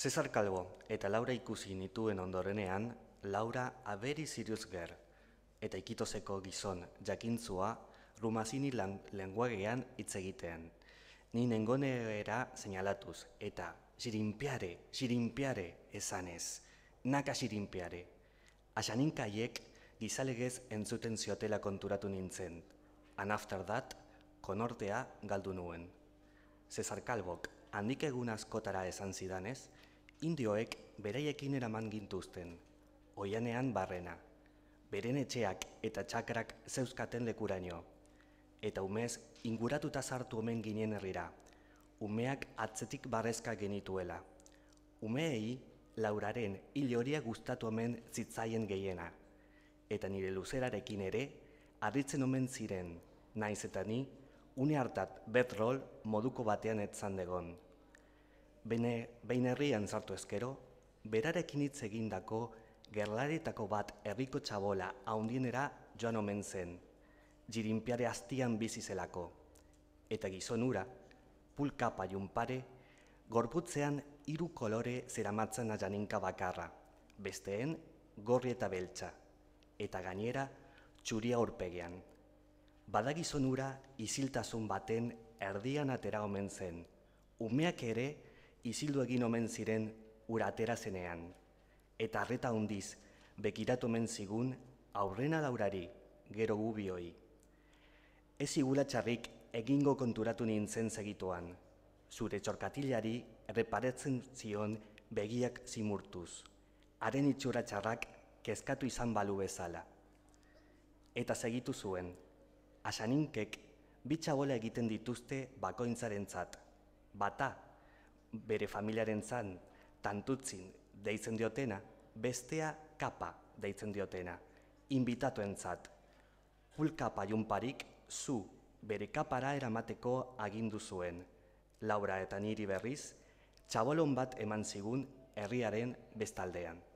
Cesar Calvo eta Laura ikusi nituen ondorenean, Laura aberi ziruz ger, eta ikitozeko gizon jakintzua rumazini lan, lenguagean itzegitean. Ni nengoneera zeinalatuz, eta zirinpeare, Sirinpiare esanez, naka zirinpeare. Asaninkaiek gizalegez entzuten ziotela konturatu nintzen, anaftar dat, konortea galdu nuen. Cesar Calvok, handik egun askotara esan zidanez, indioek beraiekin eraman gintuzten, oianean barrena, beren etxeak eta txakrak zeuzkaten lekuraino, eta umez inguratuta sartu omen ginen herrira, umeak atzetik barrezka genituela. Umeei, lauraren hilioria gustatu omen zitzaien gehiena, eta nire luzerarekin ere, arritzen omen ziren, naiz eta ni, une hartat betrol moduko batean etzan degon behin herrian zartu ezkero, berarekin hitz egindako gerlaretako bat herriko txabola haundienera joan omen zen, jirinpiare aztian bizi zelako, eta gizonura, ura, pulka paiunpare, gorputzean hiru kolore zeramatzena janinka bakarra, besteen gorri eta beltza, eta gainera txuria urpegian. Badagizonura, ura iziltasun baten erdian atera omen zen, umeak ere, izildu egin omen ziren ura atera zenean, eta arreta hundiz bekiratu omen zigun aurrena daurari gero gubioi. Ez igula egingo konturatu nintzen segituan, zure txorkatilari reparetzen zion begiak zimurtuz, haren itxura kezkatu izan balu bezala. Eta segitu zuen, asaninkek bitxabola egiten dituzte bakointzaren zat, bata bere familiaren zan tantutzin deitzen diotena, bestea kapa deitzen diotena, inbitatu entzat. hulkapa zu bere kapara eramateko agindu zuen. Laura eta niri berriz, txabolon bat eman zigun herriaren bestaldean.